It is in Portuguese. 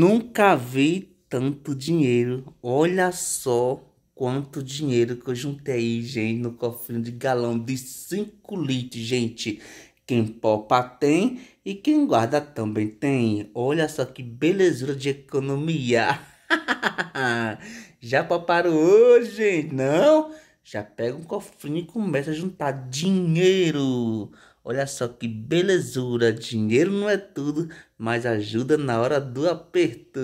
Nunca vi tanto dinheiro. Olha só quanto dinheiro que eu juntei, gente, no cofrinho de galão de 5 litros, gente. Quem poupa tem e quem guarda também tem. Olha só que belezura de economia. Já pouparam hoje, gente? Não? Já pega um cofrinho e começa a juntar dinheiro. Olha só que belezura, dinheiro não é tudo, mas ajuda na hora do aperto.